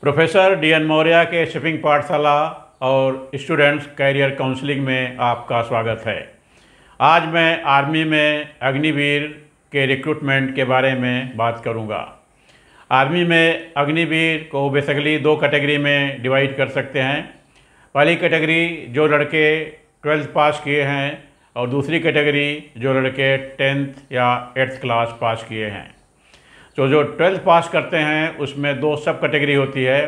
Professor D N Maurya के shipping पाठशाला और स्टूडेंट्स कैरियर काउंसलिंग में आपका स्वागत है आज मैं आर्मी में अग्निवीर के रिक्रूटमेंट के बारे में बात करूंगा। आर्मी में अग्निवीर को बेसिकली दो कैटेगरी में डिवाइड कर सकते हैं पहली कैटेगरी जो लड़के ट्वेल्थ पास किए हैं और दूसरी कैटेगरी जो लड़के टेंथ या एट्थ क्लास पास किए हैं तो जो ट्वेल्थ पास करते हैं उसमें दो सब कैटेगरी होती है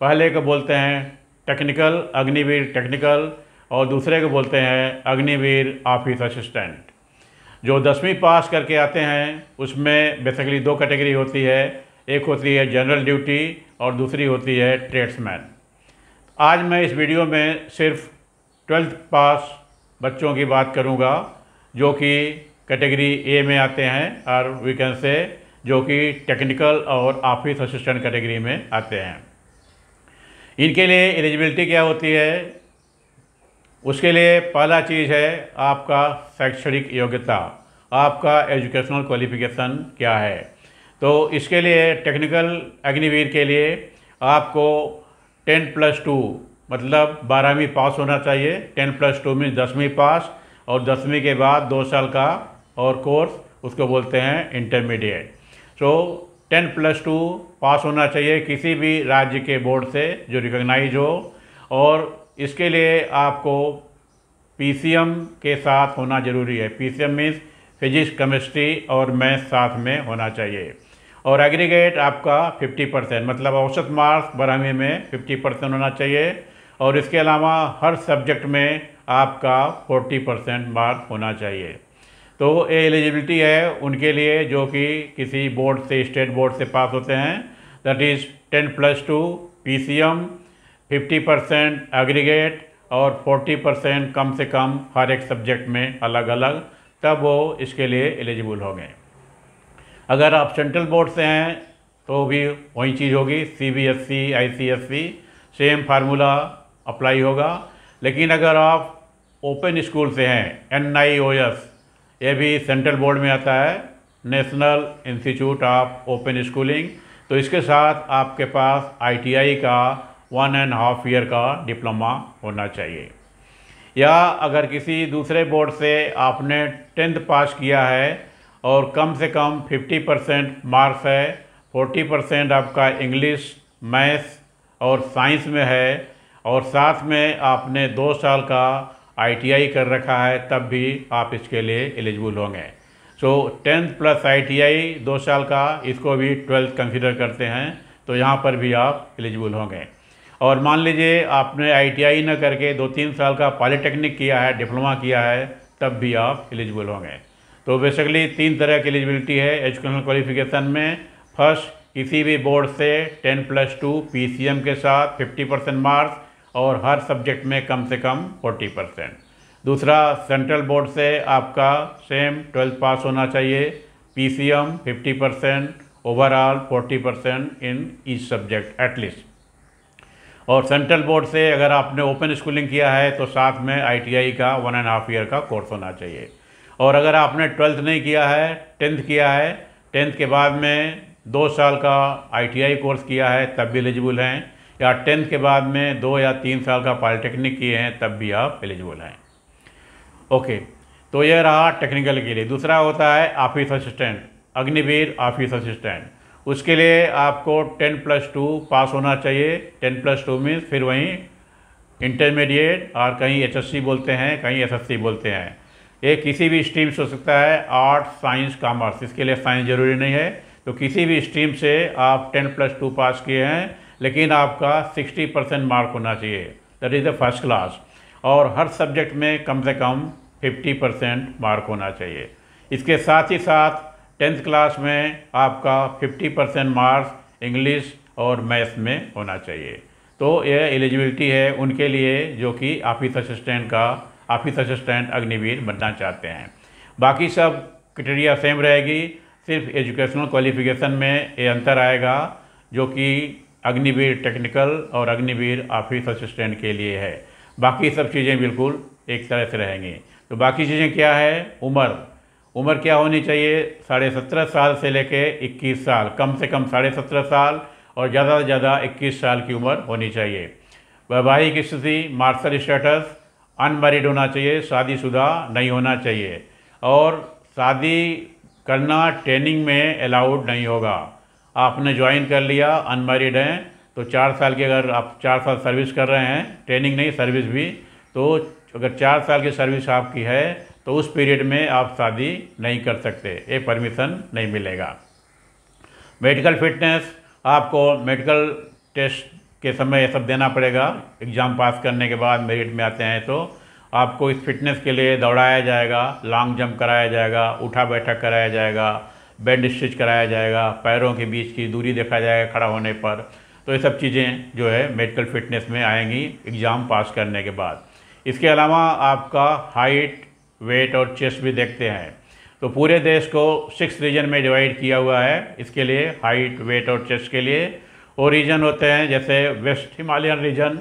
पहले को बोलते हैं टेक्निकल अग्निवीर टेक्निकल और दूसरे को बोलते हैं अग्निवीर ऑफिस असिस्टेंट जो दसवीं पास करके आते हैं उसमें बेसिकली दो कैटेगरी होती है एक होती है जनरल ड्यूटी और दूसरी होती है ट्रेड्समैन आज मैं इस वीडियो में सिर्फ ट्वेल्थ पास बच्चों की बात करूंगा जो कि कैटेगरी ए में आते हैं और वी कैन से जो कि टेक्निकल और ऑफिस असिस्टेंट कैटेगरी में आते हैं इनके लिए एलिजिबिलिटी क्या होती है उसके लिए पहला चीज़ है आपका शैक्षणिक योग्यता आपका एजुकेशनल क्वालिफिकेशन क्या है तो इसके लिए टेक्निकल अग्निवीर के लिए आपको टेन प्लस टू मतलब बारहवीं पास होना चाहिए टेन प्लस टू मीन दसवीं पास और दसवीं के बाद दो साल का और कोर्स उसको बोलते हैं intermediate so ten plus two pass होना चाहिए किसी भी राज्य के बोर्ड से जो रिकॉग्नाइज हो और इसके लिए आपको पीसीएम के साथ होना ज़रूरी है पीसीएम मीन्स फिजिक्स केमिस्ट्री और मैथ साथ में होना चाहिए और एग्रीगेट आपका 50 परसेंट मतलब औसत मार्क्स बारहवीं में 50 परसेंट होना चाहिए और इसके अलावा हर सब्जेक्ट में आपका 40 परसेंट मार्क्स होना चाहिए तो एलिजिबिलिटी है उनके लिए जो कि किसी बोर्ड से स्टेट बोर्ड से पास होते हैं that is ten plus two P C M fifty percent aggregate और फोर्टी परसेंट कम से कम हर एक सब्जेक्ट में अलग अलग तब वो इसके लिए एलिजिबल होंगे अगर आप सेंट्रल बोर्ड से हैं तो भी वही चीज़ होगी C B S C I C S C same formula apply होगा लेकिन अगर आप ओपन स्कूल से हैं एन आई ओ एस ये भी सेंट्रल बोर्ड में आता है National Institute of Open Schooling तो इसके साथ आपके पास आईटीआई का वन एंड हाफ ईयर का डिप्लोमा होना चाहिए या अगर किसी दूसरे बोर्ड से आपने टेंथ पास किया है और कम से कम 50 परसेंट मार्क्स है 40 परसेंट आपका इंग्लिश मैथ्स और साइंस में है और साथ में आपने दो साल का आईटीआई कर रखा है तब भी आप इसके लिए एलिजिबल होंगे सो टेंथ प्लस आईटीआई दो साल का इसको भी ट्वेल्थ कंसिडर करते हैं तो यहाँ पर भी आप एलिजिबल होंगे और मान लीजिए आपने आईटीआई न करके दो तीन साल का पॉलीटेक्निक किया है डिप्लोमा किया है तब भी आप एलिजिबल होंगे तो बेसिकली तीन तरह की एलिजिबिलिटी है एजुकेशनल क्वालिफिकेशन में फर्स्ट किसी भी बोर्ड से टेन प्लस टू पी के साथ फिफ्टी परसेंट मार्क्स और हर सब्जेक्ट में कम से कम 40 परसेंट दूसरा सेंट्रल बोर्ड से आपका सेम ट्वेल्थ पास होना चाहिए PCM 50 percent overall 40 percent in each subject at least और सेंट्रल बोर्ड से अगर आपने ओपन स्कूलिंग किया है तो साथ में आईटीआई का वन एंड हाफ ईयर का कोर्स होना चाहिए और अगर आपने ट्वेल्थ नहीं किया है टेंथ किया है टेंथ के बाद में दो साल का आईटीआई कोर्स किया है तब भी एलिजिबल हैं या टेंथ के बाद में दो या तीन साल का पॉलिटेक्निक किए हैं तब भी आप एलिजिबल हैं ओके तो यह रहा टेक्निकल के लिए दूसरा होता है office assistant Agniveer office assistant उसके लिए आपको टेन प्लस टू पास होना चाहिए टेन प्लस टू मीन्स फिर वहीं इंटरमीडिएट और कहीं एच बोलते हैं कहीं एस बोलते हैं ये किसी भी स्ट्रीम से हो सकता है आर्ट साइंस कॉमर्स इसके लिए साइंस ज़रूरी नहीं है तो किसी भी स्ट्रीम से आप टेन प्लस टू पास किए हैं लेकिन आपका 60 परसेंट मार्क होना चाहिए that is the first class और हर सब्जेक्ट में कम से कम 50 परसेंट मार्क होना चाहिए इसके साथ ही साथ टेंथ क्लास में आपका 50 परसेंट मार्क्स इंग्लिश और मैथ्स में होना चाहिए तो यह एलिजिबिलिटी है उनके लिए जो कि ऑफिस असिस्टेंट का ऑफिस असिस्टेंट अग्निवीर बनना चाहते हैं बाकी सब क्रिटेरिया सेम रहेगी सिर्फ एजुकेशनल क्वालिफिकेशन में ये अंतर आएगा जो कि अग्निवीर टेक्निकल और अग्निवीर ऑफिस असिस्टेंट के लिए है बाकी सब चीज़ें बिल्कुल एक तरह से रहेंगी तो बाकी चीज़ें क्या है उम्र उम्र क्या होनी चाहिए साढ़े सत्रह साल से लेके इक्कीस साल कम से कम साढ़े सत्रह साल और ज़्यादा से ज़्यादा इक्कीस साल की उम्र होनी चाहिए वैवाहिक स्थिति मार्शल स्टेटस अनमेरिड होना चाहिए शादीशुदा नहीं होना चाहिए और शादी करना ट्रेनिंग में अलाउड नहीं होगा आपने ज्वाइन कर लिया अनमेरिड हैं तो चार साल की अगर आप चार साल सर्विस कर रहे हैं ट्रेनिंग नहीं सर्विस भी तो अगर चार साल की सर्विस आपकी है तो उस पीरियड में आप शादी नहीं कर सकते ये परमिशन नहीं मिलेगा मेडिकल फिटनेस आपको मेडिकल टेस्ट के समय ये सब देना पड़ेगा एग्ज़ाम पास करने के बाद मेरिट में आते हैं तो आपको इस फिटनेस के लिए दौड़ाया जाएगा लॉन्ग जंप कराया जाएगा उठा बैठक कराया जाएगा बेड स्टिच कराया जाएगा पैरों के बीच की दूरी देखा जाएगा खड़ा होने पर तो ये सब चीज़ें जो है मेडिकल फिटनेस में आएंगी एग्ज़ाम पास करने के बाद इसके अलावा आपका हाइट वेट और चेस्ट भी देखते हैं तो पूरे देश को सिक्स रीजन में डिवाइड किया हुआ है इसके लिए हाइट वेट और चेस्ट के लिए और रीजन होते हैं जैसे वेस्ट हिमालयन रीजन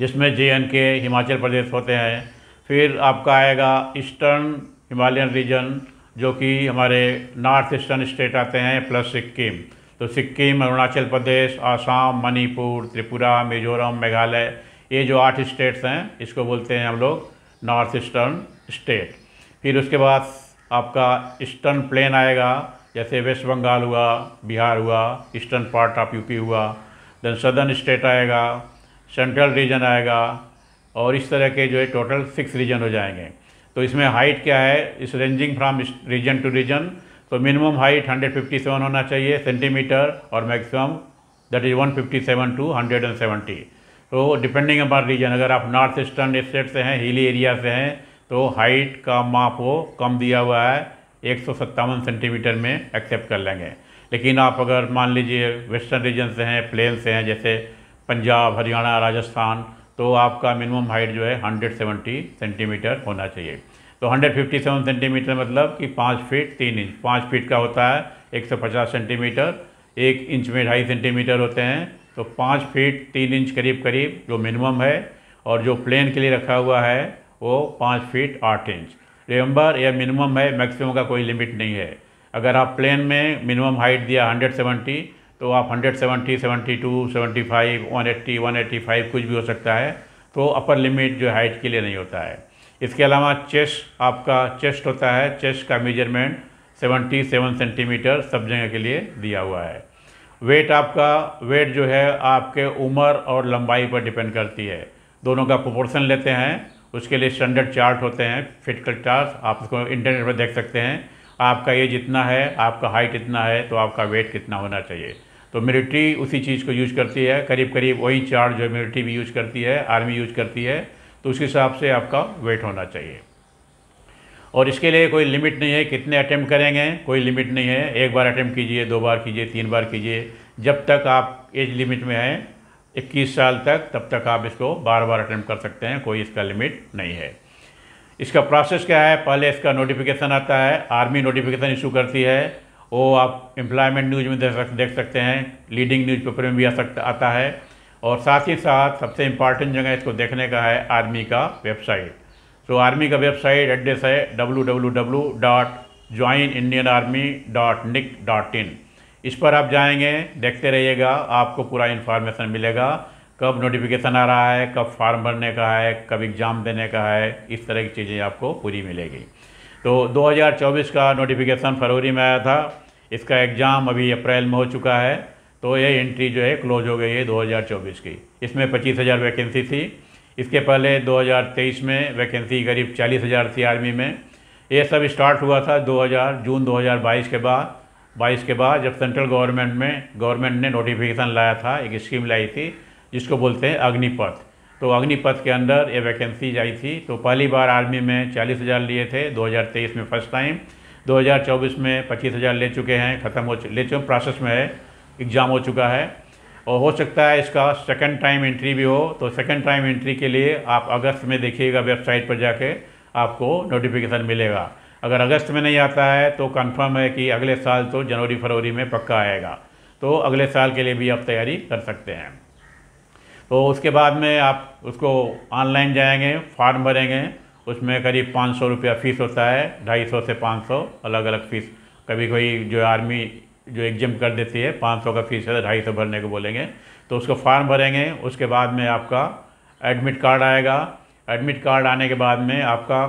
जिसमें जे एंड के हिमाचल प्रदेश होते हैं फिर आपका आएगा ईस्टर्न हिमालयन रीजन जो कि हमारे नॉर्थ ईस्टर्न स्टेट आते हैं प्लस सिक्किम तो सिक्किम अरुणाचल प्रदेश आसाम मणिपुर त्रिपुरा मिजोरम मेघालय ये जो आठ स्टेट्स हैं इसको बोलते हैं हम लोग नॉर्थ ईस्टर्न स्टेट फिर उसके बाद आपका ईस्टर्न प्लेन आएगा जैसे वेस्ट बंगाल हुआ बिहार हुआ ईस्टर्न पार्ट ऑफ यूपी हुआ देन सदर्न स्टेट आएगा सेंट्रल रीजन आएगा और इस तरह के जो है टोटल सिक्स रीजन हो जाएंगे तो इसमें हाइट क्या है is ranging from region to region तो मिनिमम हाइट 157 होना चाहिए सेंटीमीटर और मैक्सिमम दैट इज़ 157 टू 170 तो डिपेंडिंग अपॉन रीजन अगर आप नॉर्थ ईस्टर्न स्टेट से हैं हिली एरिया से हैं तो हाइट का माप वो कम दिया हुआ है एक सेंटीमीटर में एक्सेप्ट कर लेंगे लेकिन आप अगर मान लीजिए वेस्टर्न रीजन से हैं प्लेन से हैं जैसे पंजाब हरियाणा राजस्थान तो आपका मिनिमम हाइट जो है 170 सेंटीमीटर होना चाहिए तो 157 सेंटीमीटर मतलब कि पाँच फीट तीन इंच पाँच फीट का होता है 150 सेंटीमीटर एक इंच में ढाई सेंटीमीटर होते हैं तो पाँच फीट तीन इंच करीब करीब जो मिनिमम है और जो प्लेन के लिए रखा हुआ है वो पाँच फीट आठ इंच रिम्बर यह मिनिमम है मैक्सिमम का कोई लिमिट नहीं है अगर आप प्लेन में मिनिमम हाइट दिया 170 तो आप 170, 72, 75, 180, 185 कुछ भी हो सकता है तो अपर लिमिट जो हाइट के लिए नहीं होता है इसके अलावा चेस्ट आपका चेस्ट होता है चेस्ट का मेजरमेंट 77 सेंटीमीटर सब जगह के लिए दिया हुआ है वेट आपका वेट जो है आपके उम्र और लंबाई पर डिपेंड करती है दोनों का प्रोपोर्शन लेते हैं उसके लिए स्टैंडर्ड चार्ट होते हैं फिजिकल चार्ट आप उसको इंटरनेट पर देख सकते हैं आपका एज इतना है आपका हाइट इतना है तो आपका वेट कितना होना चाहिए तो मिलिट्री उसी चीज़ को यूज करती है करीब करीब वही चार्ट जो मिलिट्री भी यूज करती है आर्मी यूज करती है तो उसके हिसाब से आपका वेट होना चाहिए और इसके लिए कोई लिमिट नहीं है कितने अटैम्प्ट करेंगे कोई लिमिट नहीं है एक बार अटैम्प्ट कीजिए दो बार कीजिए तीन बार कीजिए जब तक आप एज लिमिट में हैं 21 साल तक तब तक आप इसको बार बार अटैम्प्ट कर सकते हैं कोई इसका लिमिट नहीं है इसका प्रोसेस क्या है पहले इसका नोटिफिकेशन आता है आर्मी नोटिफिकेशन इशू करती है वो आप एम्प्लॉयमेंट न्यूज़ में देख सकते हैं लीडिंग न्यूज़पेपर में भी आ सकता आता है और साथ ही साथ सबसे इम्पॉर्टेंट जगह इसको देखने का है आर्मी का वेबसाइट तो आर्मी का वेबसाइट एड्रेस है W W W dot join Indian army dot nic dot in इस पर आप जाएंगे देखते रहिएगा आपको पूरा इन्फॉर्मेशन मिलेगा कब नोटिफिकेशन आ रहा है कब फॉर्म भरने का है कब एग्ज़ाम देने का है इस तरह की चीज़ें आपको पूरी मिलेगी तो 2024 का नोटिफिकेशन फरवरी में आया था इसका एग्ज़ाम अभी अप्रैल में हो चुका है तो ये एंट्री जो है क्लोज हो गई है 2024 की इसमें पच्चीस हज़ार वैकेंसी थी इसके पहले 2023 में वैकेंसी करीब चालीस हज़ार थी आर्मी में ये सब स्टार्ट हुआ था 2000 जून 2022 के बाद 22 के बाद जब सेंट्रल गवर्नमेंट में गवर्नमेंट ने नोटिफिकेशन लाया था एक स्कीम लाई थी जिसको बोलते हैं अग्निपथ तो अग्निपथ के अंदर ये वैकेंसीज आई थी तो पहली बार आर्मी में चालीस हज़ार लिए थे दो में फर्स्ट टाइम 2024 में पच्चीस हज़ार ले चुके हैं ख़त्म हो ले चुके प्रोसेस में है एग्ज़ाम हो चुका है और हो सकता है इसका सेकंड टाइम एंट्री भी हो तो सेकंड टाइम एंट्री के लिए आप अगस्त में देखिएगा वेबसाइट पर जाके आपको नोटिफिकेशन मिलेगा अगर अगस्त में नहीं आता है तो कन्फर्म है कि अगले साल तो जनवरी फरवरी में पक्का आएगा तो अगले साल के लिए भी आप तैयारी कर सकते हैं तो उसके बाद में आप उसको ऑनलाइन जाएंगे फॉर्म भरेंगे उसमें करीब पाँच सौ रुपया फ़ीस होता है ढाई सौ से पाँच सौ अलग अलग फ़ीस कभी कोई जो आर्मी जो एग्जाम कर देती है पाँच सौ का फ़ीस है तो ढाई सौ भरने को बोलेंगे तो उसको फार्म भरेंगे उसके बाद में आपका एडमिट कार्ड आएगा एडमिट कार्ड आने के बाद में आपका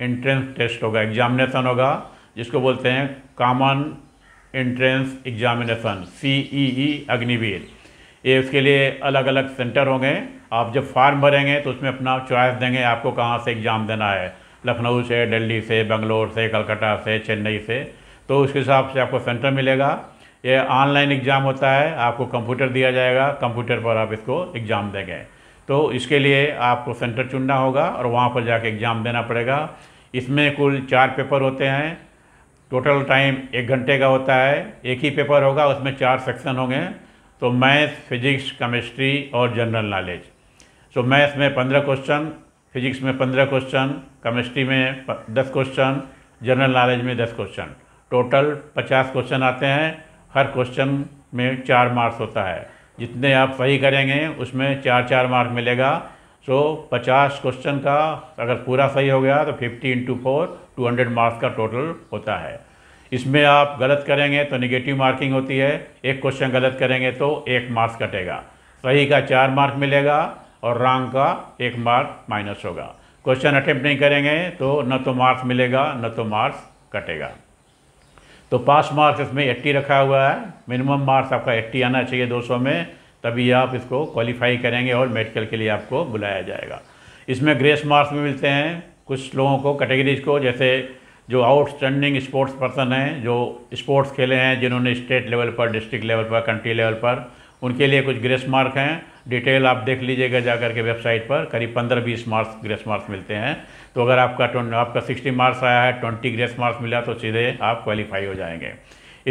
एंट्रेंस टेस्ट होगा एग्जामिनेसन होगा जिसको बोलते हैं common entrance examination C E e E e, Agniveer ये उसके लिए अलग अलग सेंटर होंगे आप जब फार्म भरेंगे तो उसमें अपना चॉइस देंगे आपको कहाँ से एग्ज़ाम देना है लखनऊ से दिल्ली से बंगलोर से कलकत्ता से चेन्नई से तो उसके हिसाब से आपको सेंटर मिलेगा ये ऑनलाइन एग्ज़ाम होता है आपको कंप्यूटर दिया जाएगा कंप्यूटर पर आप इसको एग्ज़ाम देंगे तो इसके लिए आपको सेंटर चुनना होगा और वहाँ पर जाके एग्ज़ाम देना पड़ेगा इसमें कुल चार पेपर होते हैं टोटल टाइम एक घंटे का होता है एक ही पेपर होगा उसमें चार सेक्शन होंगे तो मैथ फिजिक्स केमिस्ट्री और जनरल नॉलेज सो मैथ में पंद्रह क्वेश्चन फिजिक्स में पंद्रह क्वेश्चन केमिस्ट्री में दस क्वेश्चन जनरल नॉलेज में दस क्वेश्चन टोटल पचास क्वेश्चन आते हैं हर क्वेश्चन में चार मार्क्स होता है जितने आप सही करेंगे उसमें चार चार मार्क मिलेगा सो पचास क्वेश्चन का अगर पूरा सही हो गया तो fifty into four two hundred marks का टोटल होता है इसमें आप गलत करेंगे तो निगेटिव मार्किंग होती है एक क्वेश्चन गलत करेंगे तो एक मार्क्स कटेगा सही का चार मार्क मिलेगा और रॉन्ग का एक मार्क माइनस होगा क्वेश्चन अटेम्प्ट नहीं करेंगे तो न तो मार्क्स मिलेगा न तो मार्क्स कटेगा तो पास मार्क्स इसमें एट्टी रखा हुआ है मिनिमम मार्क्स आपका एट्टी आना चाहिए दो सौ में तभी आप इसको क्वालिफाई करेंगे और मेडिकल के लिए आपको बुलाया जाएगा इसमें ग्रेस मार्क्स भी मिलते हैं कुछ लोगों को कैटेगरीज को जैसे जो आउटस्टैंडिंग स्पोर्ट्स पर्सन हैं जो स्पोर्ट्स खेले हैं जिन्होंने स्टेट लेवल पर डिस्ट्रिक्ट लेवल पर कंट्री लेवल पर उनके लिए कुछ ग्रेस मार्क हैं डिटेल आप देख लीजिएगा जा के वेबसाइट पर करीब पंद्रह बीस मार्क्स ग्रेस मार्क्स मिलते हैं तो अगर आपका आपका सिक्सटी मार्क्स आया है ट्वेंटी ग्रेस मार्क्स मिला तो सीधे आप क्वालिफाई हो जाएंगे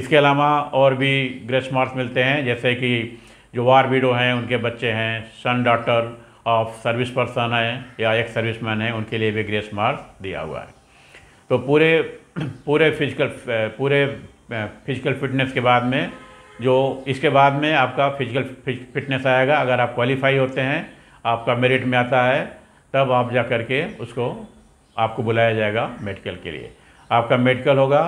इसके अलावा और भी ग्रेस मार्क्स मिलते हैं जैसे कि जो वार वीडो हैं उनके बच्चे हैं son daughter of service person हैं या एक मैन हैं उनके लिए भी ग्रेस मार्क्स दिया हुआ है तो पूरे पूरे फिजिकल पूरे फिजिकल फिटनेस के बाद में जो इसके बाद में आपका फिजिकल फिटनेस आएगा अगर आप क्वालिफाई होते हैं आपका मेरिट में आता है तब आप जा कर के उसको आपको बुलाया जाएगा मेडिकल के लिए आपका मेडिकल होगा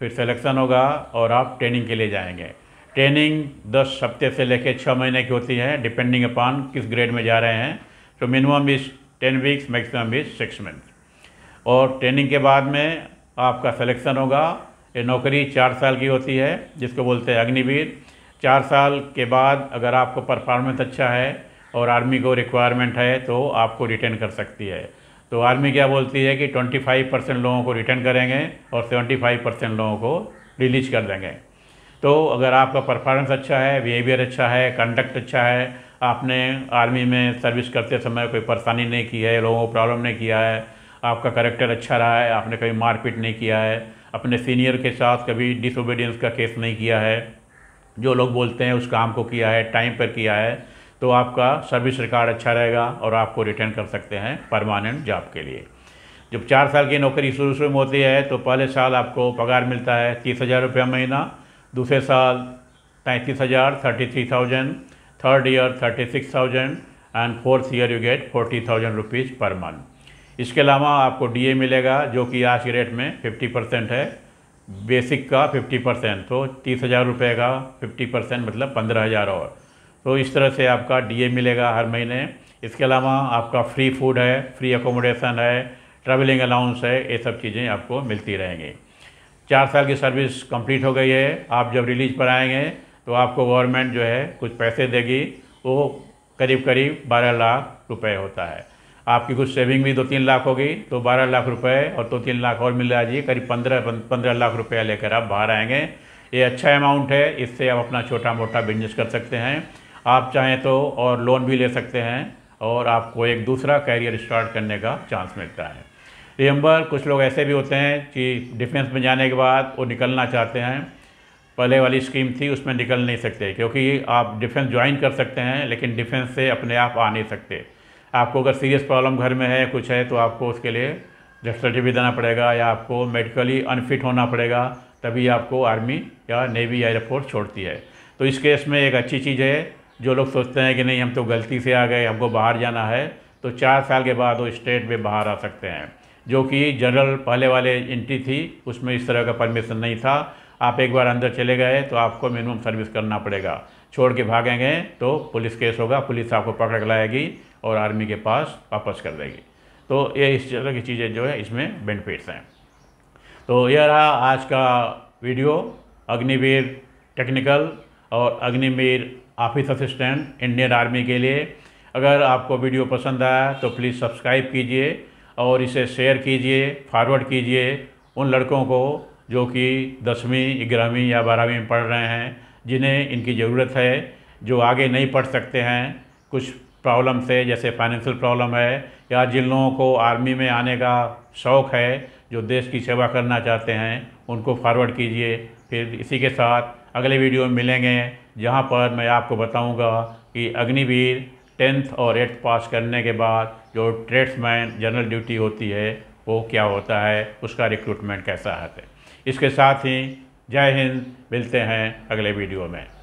फिर सिलेक्शन होगा और आप ट्रेनिंग के लिए जाएंगे ट्रेनिंग दस हफ्ते से लेकर छः महीने की होती है डिपेंडिंग अपॉन किस ग्रेड में जा रहे हैं तो minimum is ten weeks maximum is six month और ट्रेनिंग के बाद में आपका सिलेक्शन होगा ये नौकरी चार साल की होती है जिसको बोलते हैं अग्निवीर चार साल के बाद अगर आपको परफॉर्मेंस अच्छा है और आर्मी को रिक्वायरमेंट है तो आपको रिटर्न कर सकती है तो आर्मी क्या बोलती है कि 25 परसेंट लोगों को रिटर्न करेंगे और 75 परसेंट लोगों को रिलीज कर देंगे तो अगर आपका परफॉर्मेंस अच्छा है बिहेवियर अच्छा है कंडक्ट अच्छा है आपने आर्मी में सर्विस करते समय कोई परेशानी नहीं की है लोगों को प्रॉब्लम नहीं किया है आपका करेक्टर अच्छा रहा है आपने कभी मारपीट नहीं किया है अपने सीनियर के साथ कभी डिसोबीडियंस का केस नहीं किया है जो लोग बोलते हैं उस काम को किया है टाइम पर किया है तो आपका सर्विस रिकॉर्ड अच्छा रहेगा और आपको रिटर्न कर सकते हैं परमानेंट जॉब के लिए जब चार साल की नौकरी शुरू शुरू में होती है तो पहले साल आपको पगार मिलता है तीस हज़ार रुपया महीना दूसरे साल पैंतीस हज़ार thirty three thousand third year thirty six thousand and fourth year you get forty thousand rupees per month इसके अलावा आपको डीए मिलेगा जो कि आज के रेट में 50 परसेंट है बेसिक का 50 परसेंट तो तीस हज़ार रुपये का 50 परसेंट मतलब पंद्रह हज़ार और तो इस तरह से आपका डीए मिलेगा हर महीने इसके अलावा आपका फ्री फूड है फ्री एकोमोडेशन है ट्रैवलिंग अलाउंस है ये सब चीज़ें आपको मिलती रहेंगी चार साल की सर्विस कंप्लीट हो गई है आप जब रिलीज पर आएंगे तो आपको गवर्नमेंट जो है कुछ पैसे देगी वो करीब करीब बारह लाख रुपए होता है आपकी कुछ सेविंग भी दो तीन लाख हो गई तो बारह लाख रुपए और दो तीन लाख और मिल जाइए करीब पंद्रह पंद्रह लाख रुपया लेकर आप बाहर आएंगे ये अच्छा अमाउंट है इससे आप अपना छोटा मोटा बिजनेस कर सकते हैं आप चाहें तो और लोन भी ले सकते हैं और आपको एक दूसरा कैरियर स्टार्ट करने का चांस मिलता है रियम्बर कुछ लोग ऐसे भी होते हैं कि डिफेंस में जाने के बाद वो निकलना चाहते हैं पहले वाली स्कीम थी उसमें निकल नहीं सकते क्योंकि आप डिफेंस ज्वाइन कर सकते हैं लेकिन डिफेंस से अपने आप आ नहीं सकते आपको अगर सीरियस प्रॉब्लम घर में है कुछ है तो आपको उसके लिए डेथ सर्टिफिकेट भी देना पड़ेगा या आपको मेडिकली अनफिट होना पड़ेगा तभी आपको आर्मी या नेवी या एयरफोर्स छोड़ती है तो इस केस में एक अच्छी चीज़ है जो लोग सोचते हैं कि नहीं हम तो गलती से आ गए हमको बाहर जाना है तो चार साल के बाद वो स्टेट में बाहर आ सकते हैं जो कि जनरल पहले वाले एंट्री थी उसमें इस तरह का परमिशन नहीं था आप एक बार अंदर चले गए तो आपको मिनिमम सर्विस करना पड़ेगा छोड़ के भागेंगे तो पुलिस केस होगा पुलिस आपको पकड़ के लाएगी और आर्मी के पास वापस कर देगी तो ये इस तरह की चीज़ें जो है इसमें बेनिफिट्स हैं तो यह रहा आज का वीडियो अग्निवीर टेक्निकल और Agniveer office assistant Indian army के लिए अगर आपको वीडियो पसंद आया तो प्लीज़ सब्सक्राइब कीजिए और इसे शेयर कीजिए फॉरवर्ड कीजिए उन लड़कों को जो कि दसवीं ग्यारहवीं या बारहवीं में पढ़ रहे हैं जिन्हें इनकी ज़रूरत है जो आगे नहीं पढ़ सकते हैं कुछ प्रॉब्लम से जैसे फाइनेंशियल प्रॉब्लम है या जिन लोगों को आर्मी में आने का शौक़ है जो देश की सेवा करना चाहते हैं उनको फॉरवर्ड कीजिए फिर इसी के साथ अगले वीडियो में मिलेंगे जहाँ पर मैं आपको बताऊँगा कि अग्निवीर टेंथ और एट्थ पास करने के बाद जो ट्रेड्समैन जनरल ड्यूटी होती है वो क्या होता है उसका रिक्रूटमेंट कैसा है इसके साथ ही जय हिंद मिलते हैं अगले वीडियो में